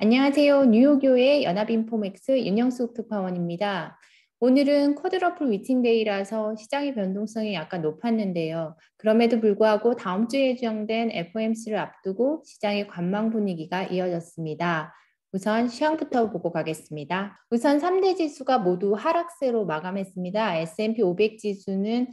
안녕하세요. 뉴욕교회 연합인포맥스 윤영숙 특파원입니다. 오늘은 쿼드러플 위팅데이라서 시장의 변동성이 약간 높았는데요. 그럼에도 불구하고 다음 주에 예정된 FOMC를 앞두고 시장의 관망 분위기가 이어졌습니다. 우선 시황부터 보고 가겠습니다. 우선 3대 지수가 모두 하락세로 마감했습니다. S&P 500 지수는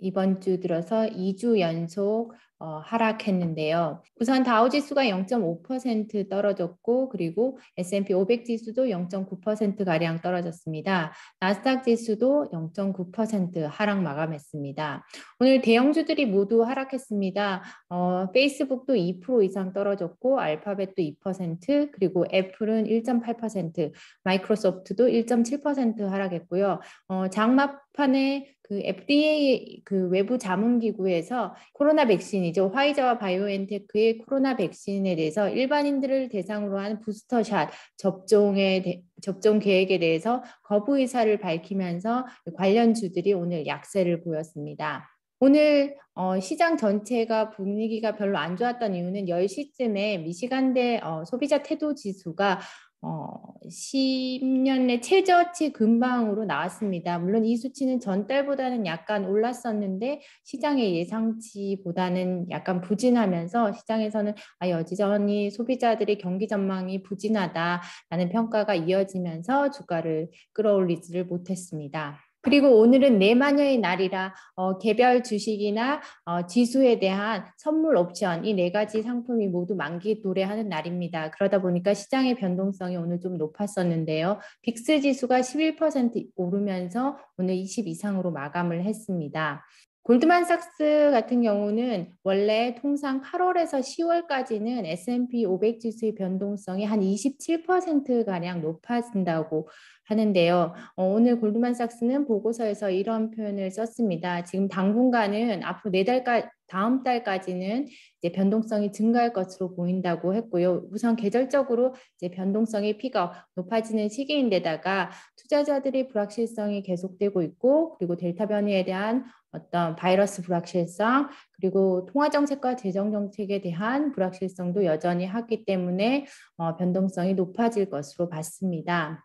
이번 주 들어서 2주 연속 어, 하락했는데요. 우선 다우 지수가 0.5% 떨어졌고 그리고 S&P 500 지수도 0.9% 가량 떨어졌습니다. 나스닥 지수도 0.9% 하락 마감했습니다. 오늘 대형주들이 모두 하락했습니다. 어, 페이스북도 2% 이상 떨어졌고 알파벳도 2% 그리고 애플은 1.8% 마이크로소프트도 1.7% 하락했고요. 어, 장마판에 그 FDA 그 외부 자문 기구에서 코로나 백신이 백신이죠. 화이자와 바이오엔테크의 코로나 백신에 대해서 일반인들을 대상으로 한 부스터샷 접종에 대, 접종 계획에 대해서 거부 의사를 밝히면서 관련 주들이 오늘 약세를 보였습니다. 오늘 어, 시장 전체가 분위기가 별로 안 좋았던 이유는 10시쯤에 미시간대 어, 소비자 태도 지수가 어, 10년의 최저치 금방으로 나왔습니다. 물론 이 수치는 전달보다는 약간 올랐었는데 시장의 예상치보다는 약간 부진하면서 시장에서는 아, 여전히 지 소비자들의 경기 전망이 부진하다라는 평가가 이어지면서 주가를 끌어올리지를 못했습니다. 그리고 오늘은 내 마녀의 날이라 어, 개별 주식이나 어, 지수에 대한 선물 옵션 이 네 가지 상품이 모두 만기 도래하는 날입니다. 그러다 보니까 시장의 변동성이 오늘 좀 높았었는데요. 빅스 지수가 11% 오르면서 오늘 20 이상으로 마감을 했습니다. 골드만삭스 같은 경우는 원래 통상 8월에서 10월까지는 S&P 500 지수의 변동성이 한 27%가량 높아진다고 하는데요. 어, 오늘 골드만삭스는 보고서에서 이런 표현을 썼습니다. 지금 당분간은 앞으로 네 달까지 다음 달까지는 이제 변동성이 증가할 것으로 보인다고 했고요. 우선 계절적으로 이제 변동성이 피가 높아지는 시기인데다가 투자자들이 불확실성이 계속되고 있고 그리고 델타 변이에 대한 어떤 바이러스 불확실성 그리고 통화 정책과 재정 정책에 대한 불확실성도 여전히 하기 때문에 어, 변동성이 높아질 것으로 봤습니다.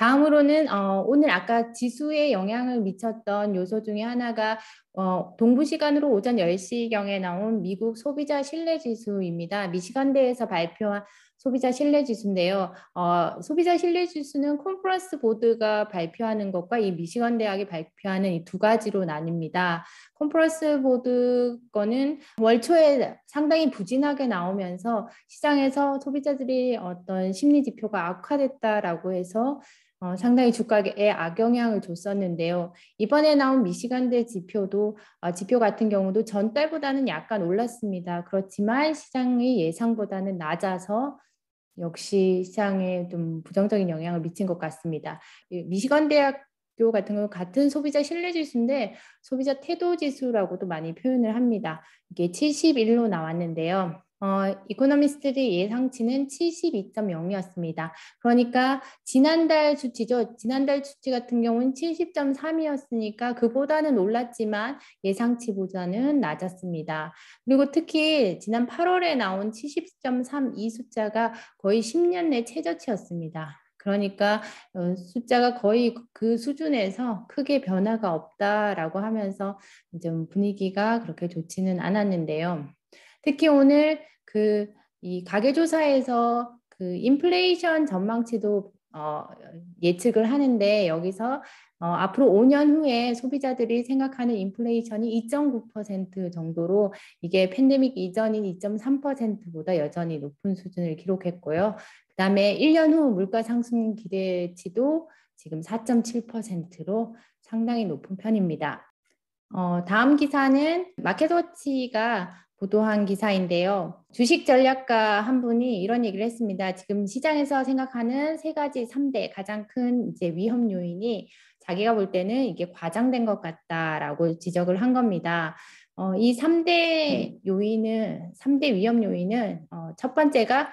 다음으로는 어, 오늘 아까 지수에 영향을 미쳤던 요소 중에 하나가 어, 동부 시간으로 오전 10시경에 나온 미국 소비자 신뢰 지수입니다. 미시간대에서 발표한 소비자 신뢰 지수인데요. 어, 소비자 신뢰 지수는 콘퍼런스 보드가 발표하는 것과 이 미시간 대학이 발표하는 이 두 가지로 나뉩니다. 콘퍼런스 보드 거는 월 초에 상당히 부진하게 나오면서 시장에서 소비자들이 어떤 심리 지표가 악화됐다라고 해서 어, 상당히 주가에 악영향을 줬었는데요. 이번에 나온 미시간대 지표도 어, 지표 같은 경우도 전달보다는 약간 올랐습니다. 그렇지만 시장의 예상보다는 낮아서 역시 시장에 좀 부정적인 영향을 미친 것 같습니다. 미시간 대학교 같은 경우 같은 소비자 신뢰 지수인데 소비자 태도 지수라고도 많이 표현을 합니다. 이게 71로 나왔는데요. 어, 이코노미스트의 예상치는 72.0이었습니다. 그러니까 지난달 수치죠. 지난달 수치 같은 경우는 70.3이었으니까 그보다는 올랐지만 예상치보다는 낮았습니다. 그리고 특히 지난 8월에 나온 70.3 이 숫자가 거의 10년 내 최저치였습니다. 그러니까 어, 숫자가 거의 그 수준에서 크게 변화가 없다라고 하면서 좀 분위기가 그렇게 좋지는 않았는데요. 특히 오늘 그 이 가계조사에서 그 인플레이션 전망치도 어, 예측을 하는데 여기서 어, 앞으로 5년 후에 소비자들이 생각하는 인플레이션이 2.9% 정도로 이게 팬데믹 이전인 2.3%보다 여전히 높은 수준을 기록했고요. 그다음에 1년 후 물가 상승 기대치도 지금 4.7%로 상당히 높은 편입니다. 어, 다음 기사는 마켓워치가 보도한 기사인데요. 주식 전략가 한 분이 이런 얘기를 했습니다. 지금 시장에서 생각하는 세 가지 삼대 가장 큰 이제 위험 요인이 자기가 볼 때는 이게 과장된 것 같다라고 지적을 한 겁니다. 어, 이삼대 요인은, 삼대 위험 요인은 어, 첫 번째가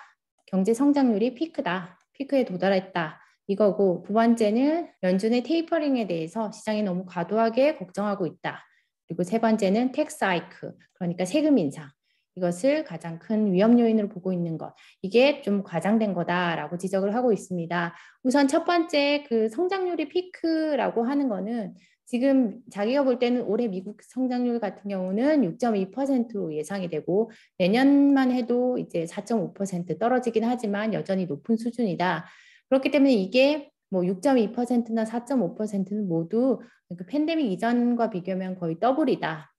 경제 성장률이 피크다. 피크에 도달했다. 이거고 두 번째는 연준의 테이퍼링에 대해서 시장이 너무 과도하게 걱정하고 있다. 그리고 세 번째는 텍사이크 그러니까 세금 인상. 이것을 가장 큰 위험 요인으로 보고 있는 것. 이게 좀 과장된 거다라고 지적을 하고 있습니다. 우선 첫 번째 그 성장률이 피크라고 하는 거는 지금 자기가 볼 때는 올해 미국 성장률 같은 경우는 6.2%로 예상이 되고 내년만 해도 이제 4.5% 떨어지긴 하지만 여전히 높은 수준이다. 그렇기 때문에 이게 뭐 6.2%나 4.5%는 모두 그 팬데믹 이전과 비교하면 거의 더블이다.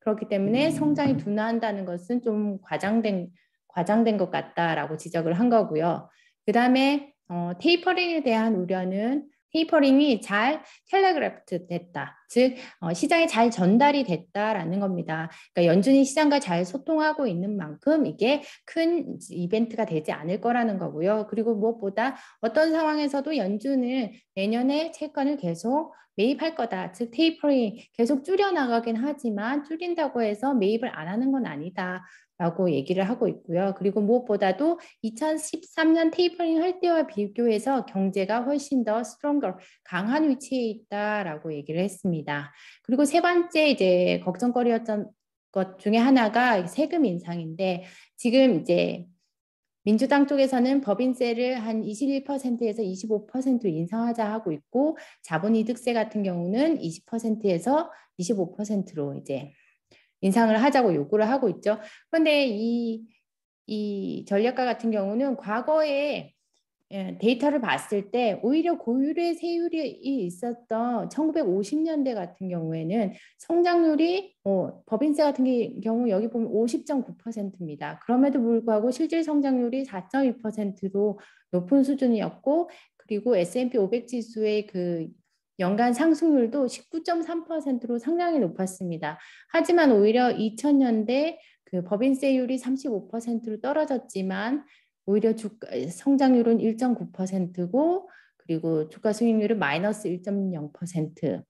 그렇기 때문에 음. 성장이 둔화한다는 것은 좀 과장된 과장된 것 같다라고 지적을 한 거고요. 그 다음에 어, 테이퍼링에 대한 우려는 테이퍼링이 잘 텔레그래프트 됐다. 즉 어, 시장에 잘 전달이 됐다라는 겁니다. 그러니까 연준이 시장과 잘 소통하고 있는 만큼 이게 큰 이벤트가 되지 않을 거라는 거고요. 그리고 무엇보다 어떤 상황에서도 연준은 내년에 채권을 계속 매입할 거다. 즉 테이퍼링 계속 줄여나가긴 하지만 줄인다고 해서 매입을 안 하는 건 아니다. 라고 얘기를 하고 있고요. 그리고 무엇보다도 2013년 테이퍼링 할 때와 비교해서 경제가 훨씬 더 스트롱걸 강한 위치에 있다라고 얘기를 했습니다. 그리고 세 번째 이제 걱정거리였던 것 중에 하나가 세금 인상인데 지금 이제 민주당 쪽에서는 법인세를 한 21%에서 25% 인상하자 하고 있고 자본이득세 같은 경우는 20%에서 25%로 이제 인상을 하자고 요구를 하고 있죠. 그런데 이, 이 전략가 같은 경우는 과거에 예, 데이터를 봤을 때 오히려 고율의 세율이 있었던 1950년대 같은 경우에는 성장률이 어, 법인세 같은 경우 여기 보면 50.9%입니다. 그럼에도 불구하고 실질 성장률이 4.2%로 높은 수준이었고 그리고 S&P 500 지수의 그 연간 상승률도 19.3%로 상당히 높았습니다. 하지만 오히려 2000년대 그 법인세율이 35%로 떨어졌지만 오히려 주가 성장률은 1.9%고 그리고 주가 수익률은 마이너스 1.0%.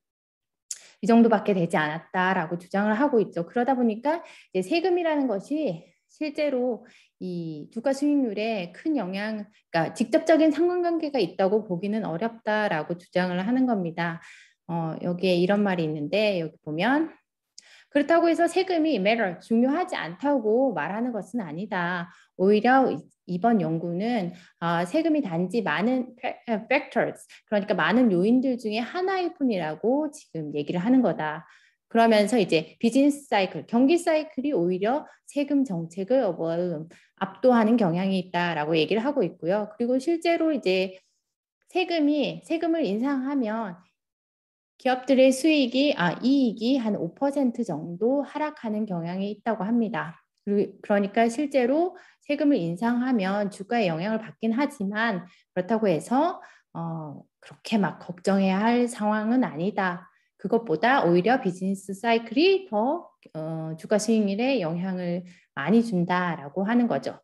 이 정도밖에 되지 않았다라고 주장을 하고 있죠. 그러다 보니까 이제 세금이라는 것이 실제로 이 주가 수익률에 큰 영향, 그러니까 직접적인 상관관계가 있다고 보기는 어렵다라고 주장을 하는 겁니다. 어, 여기에 이런 말이 있는데 여기 보면 그렇다고 해서 세금이 매를 중요하지 않다고 말하는 것은 아니다. 오히려 이번 연구는 어, 세금이 단지 많은 어, factors 그러니까 많은 요인들 중에 하나일 뿐이라고 지금 얘기를 하는 거다. 그러면서 이제 비즈니스 사이클, 경기 사이클이 오히려 세금 정책을 뭐 압도하는 경향이 있다라고 얘기를 하고 있고요. 그리고 실제로 이제 세금이 세금을 인상하면 기업들의 수익이 아 이익이 한 5% 정도 하락하는 경향이 있다고 합니다. 그러니까 실제로 세금을 인상하면 주가에 영향을 받긴 하지만 그렇다고 해서 어, 그렇게 막 걱정해야 할 상황은 아니다. 그것보다 오히려 비즈니스 사이클이 더 어, 주가 수익률에 영향을 많이 준다라고 하는 거죠.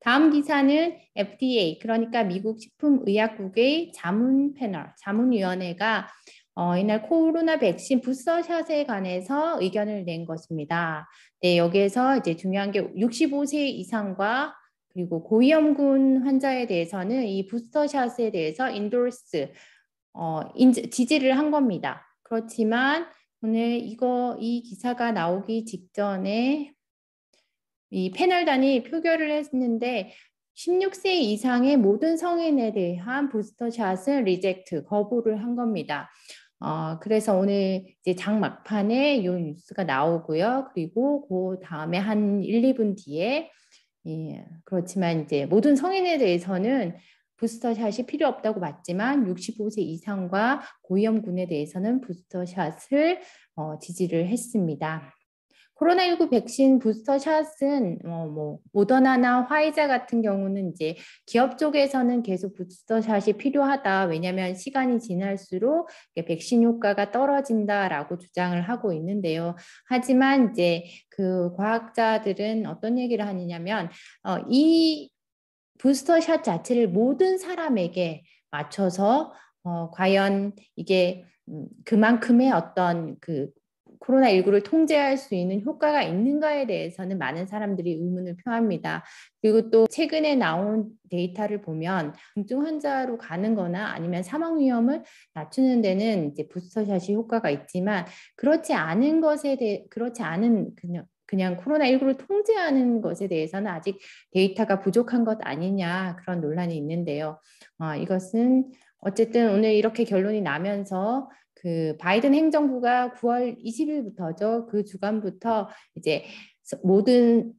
다음 기사는 FDA 그러니까 미국 식품의약국의 자문 패널 자문위원회가 어, 이날 코로나 백신 부스터샷에 관해서 의견을 낸 것입니다. 네, 여기에서 이제 중요한 게 65세 이상과 그리고 고위험군 환자에 대해서는 이 부스터샷에 대해서 인도스 어, 인지, 지지를 한 겁니다. 그렇지만 오늘 이거 이 기사가 나오기 직전에 이 패널단이 표결을 했는데 16세 이상의 모든 성인에 대한 부스터샷을 리젝트 거부를 한 겁니다. 어, 그래서 오늘 이제 장 막판에 요 뉴스가 나오고요. 그리고 그 다음에 한 1, 2분 뒤에 예, 그렇지만 이제 모든 성인에 대해서는 부스터샷이 필요 없다고 맞지만 65세 이상과 고위험군에 대해서는 부스터샷을 어, 지지를 했습니다. 코로나19 백신 부스터샷은 어, 뭐 모더나나 화이자 같은 경우는 이제 기업 쪽에서는 계속 부스터샷이 필요하다. 왜냐하면 시간이 지날수록 백신 효과가 떨어진다라고 주장을 하고 있는데요. 하지만 이제 그 과학자들은 어떤 얘기를 하느냐면 어, 이 부스터샷 자체를 모든 사람에게 맞춰서 어, 과연 이게 음, 그만큼의 어떤 그 코로나19를 통제할 수 있는 효과가 있는가에 대해서는 많은 사람들이 의문을 표합니다. 그리고 또 최근에 나온 데이터를 보면 중증 환자로 가는 거나 아니면 사망 위험을 낮추는 데는 이제 부스터샷이 효과가 있지만 그렇지 않은 것에 대해 그렇지 않은 그냥 그냥 코로나19를 통제하는 것에 대해서는 아직 데이터가 부족한 것 아니냐 그런 논란이 있는데요. 아, 이것은 어쨌든 오늘 이렇게 결론이 나면서 그 바이든 행정부가 9월 20일부터죠. 그 주간부터 이제 모든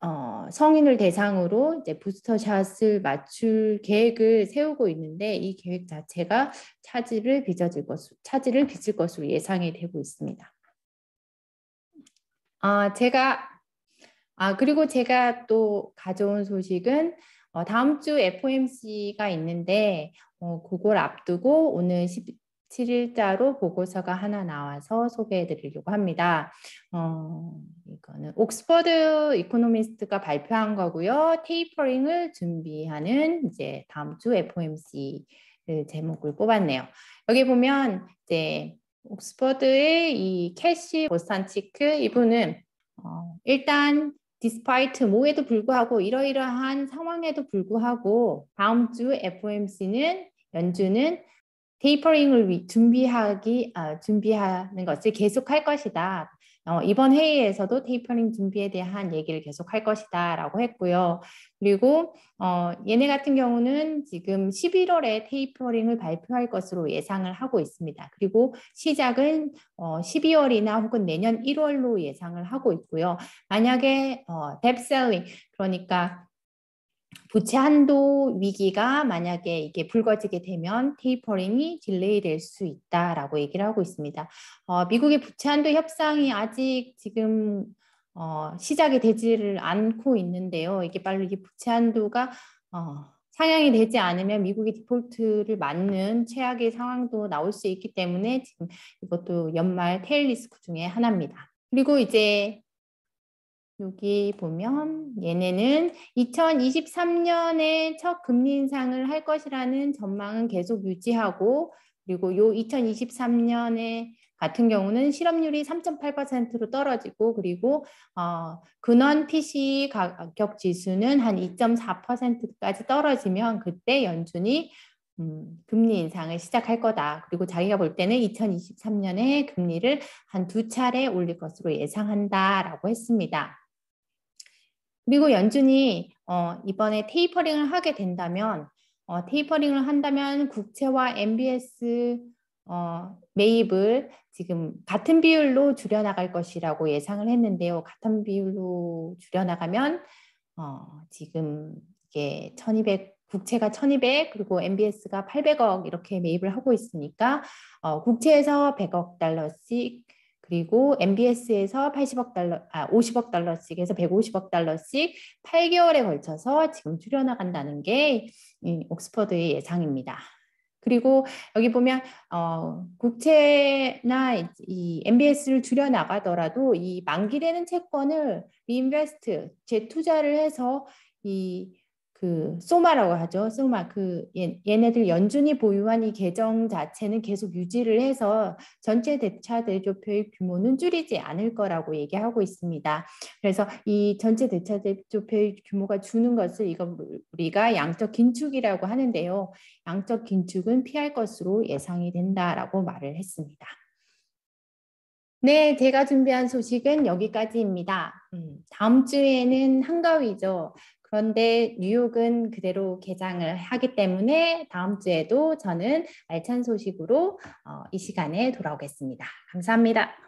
어, 성인을 대상으로 이제 부스터샷을 맞출 계획을 세우고 있는데 이 계획 자체가 차질을 빚어질 것 차질을 빚을 것으로 예상이 되고 있습니다. 아, 제가 아, 그리고 제가 또 가져온 소식은 어, 다음 주 FOMC가 있는데 어, 그걸 앞두고 오늘 17일자로 보고서가 하나 나와서 소개해 드리려고 합니다. 어, 이거는 옥스퍼드 이코노미스트가 발표한 거고요. 테이퍼링을 준비하는 이제 다음 주 FOMC 제목을 뽑았네요. 여기 보면 이제 옥스퍼드의 이 캐시 보산치크 이분은 어, 일단 디스파이트 뭐에도 불구하고 이러이러한 상황에도 불구하고 다음 주 FOMC는 연준은 테이퍼링을 준비하기 아, 준비하는 것을 계속할 것이다. 어, 이번 회의에서도 테이퍼링 준비에 대한 얘기를 계속 할 것이다 라고 했고요. 그리고 어, 얘네 같은 경우는 지금 11월에 테이퍼링을 발표할 것으로 예상을 하고 있습니다. 그리고 시작은 어, 12월이나 혹은 내년 1월로 예상을 하고 있고요. 만약에 어, 뎁셀링 그러니까 부채 한도 위기가 만약에 이게 불거지게 되면 테이퍼링이 딜레이 될 수 있다라고 얘기를 하고 있습니다. 어, 미국의 부채 한도 협상이 아직 지금 어, 시작이 되지를 않고 있는데요. 이게 빨리 이 부채 한도가 어, 상향이 되지 않으면 미국의 디폴트를 맞는 최악의 상황도 나올 수 있기 때문에 지금 이것도 연말 테일 리스크 중에 하나입니다. 그리고 이제 여기 보면 얘네는 2023년에 첫 금리 인상을 할 것이라는 전망은 계속 유지하고 그리고 요 2023년에 같은 경우는 실업률이 3.8%로 떨어지고 그리고 어 근원 PC 가격 지수는 한 2.4%까지 떨어지면 그때 연준이 음, 금리 인상을 시작할 거다. 그리고 자기가 볼 때는 2023년에 금리를 한 두 차례 올릴 것으로 예상한다라고 했습니다. 그리고 연준이 어, 이번에 테이퍼링을 하게 된다면 어, 테이퍼링을 한다면 국채와 MBS 어, 매입을 지금 같은 비율로 줄여나갈 것이라고 예상을 했는데요. 같은 비율로 줄여나가면 어, 지금 이게 1200 국채가 1200 그리고 MBS가 800억 이렇게 매입을 하고 있으니까 어, 국채에서 100억 달러씩 그리고 MBS에서 80억 달러, 아, 50억 달러씩 해서 150억 달러씩 8개월에 걸쳐서 지금 줄여나간다는 게 옥스퍼드의 예상입니다. 그리고 여기 보면 어, 국채나 이 MBS를 줄여 나가더라도 이 만기되는 채권을 리인베스트 재투자를 해서 이그 소마라고 하죠. 소마 그 예, 얘네들 연준이 보유한 이 계정 자체는 계속 유지를 해서 전체 대차 대조표의 규모는 줄이지 않을 거라고 얘기하고 있습니다. 그래서 이 전체 대차 대조표의 규모가 주는 것을 이거 우리가 양적 긴축이라고 하는데요. 양적 긴축은 피할 것으로 예상이 된다라고 말을 했습니다. 네, 제가 준비한 소식은 여기까지입니다. 음, 다음 주에는 한가위죠. 그런데 뉴욕은 그대로 개장을 하기 때문에 다음 주에도 저는 알찬 소식으로 어, 이 시간에 돌아오겠습니다. 감사합니다.